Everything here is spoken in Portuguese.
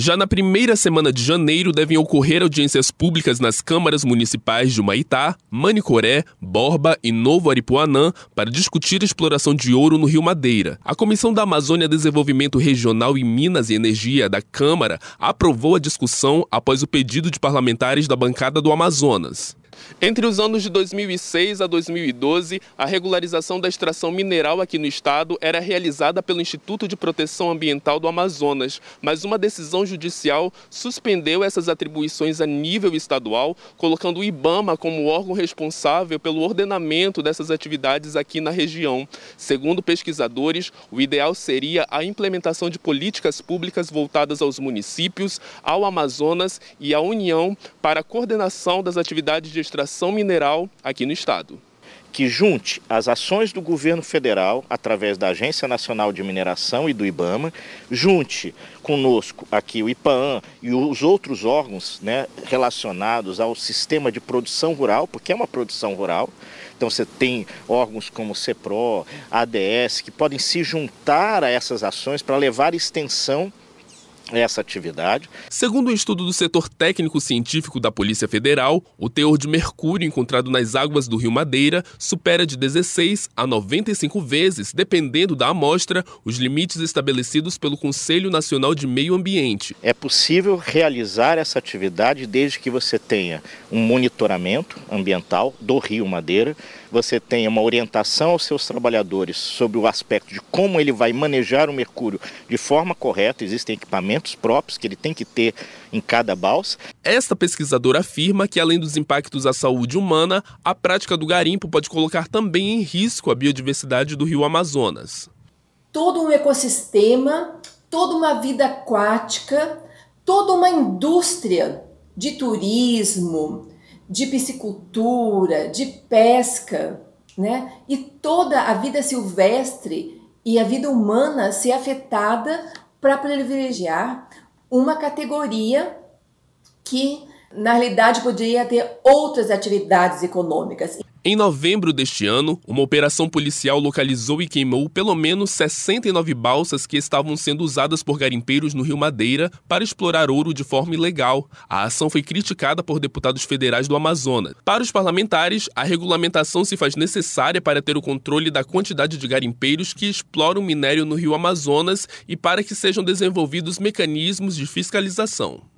Já na primeira semana de janeiro, devem ocorrer audiências públicas nas câmaras municipais de Humaitá, Manicoré, Borba e Novo Aripuanã para discutir a exploração de ouro no Rio Madeira. A Comissão da Amazônia Desenvolvimento Regional e Minas e Energia da Câmara aprovou a discussão após o pedido de parlamentares da bancada do Amazonas. Entre os anos de 2006 a 2012, a regularização da extração mineral aqui no estado era realizada pelo Instituto de Proteção Ambiental do Amazonas, mas uma decisão judicial suspendeu essas atribuições a nível estadual, colocando o IBAMA como órgão responsável pelo ordenamento dessas atividades aqui na região. Segundo pesquisadores, o ideal seria a implementação de políticas públicas voltadas aos municípios, ao Amazonas e à União para a coordenação das atividades de extração mineral aqui no estado. Que junte as ações do governo federal, através da Agência Nacional de Mineração e do IBAMA, junte conosco aqui o IPAAN e os outros órgãos né, relacionados ao sistema de produção rural, porque é uma produção rural. Então você tem órgãos como o CEPRO, ADS, que podem se juntar a essas ações para levar extensão essa atividade. Segundo um estudo do setor técnico-científico da Polícia Federal, o teor de mercúrio encontrado nas águas do Rio Madeira supera de 16 a 95 vezes, dependendo da amostra, os limites estabelecidos pelo Conselho Nacional de Meio Ambiente. É possível realizar essa atividade desde que você tenha um monitoramento ambiental do Rio Madeira, você tenha uma orientação aos seus trabalhadores sobre o aspecto de como ele vai manejar o mercúrio de forma correta, existem equipamentos equipamentos próprios que ele tem que ter em cada balsa. Esta pesquisadora afirma que, além dos impactos à saúde humana, a prática do garimpo pode colocar também em risco a biodiversidade do rio Amazonas. Todo um ecossistema, toda uma vida aquática, toda uma indústria de turismo, de piscicultura, de pesca, né? E toda a vida silvestre e a vida humana ser afetada para privilegiar uma categoria que, na realidade, poderia ter outras atividades econômicas. Em novembro deste ano, uma operação policial localizou e queimou pelo menos 69 balsas que estavam sendo usadas por garimpeiros no Rio Madeira para explorar ouro de forma ilegal. A ação foi criticada por deputados federais do Amazonas. Para os parlamentares, a regulamentação se faz necessária para ter o controle da quantidade de garimpeiros que exploram minério no Rio Amazonas e para que sejam desenvolvidos mecanismos de fiscalização.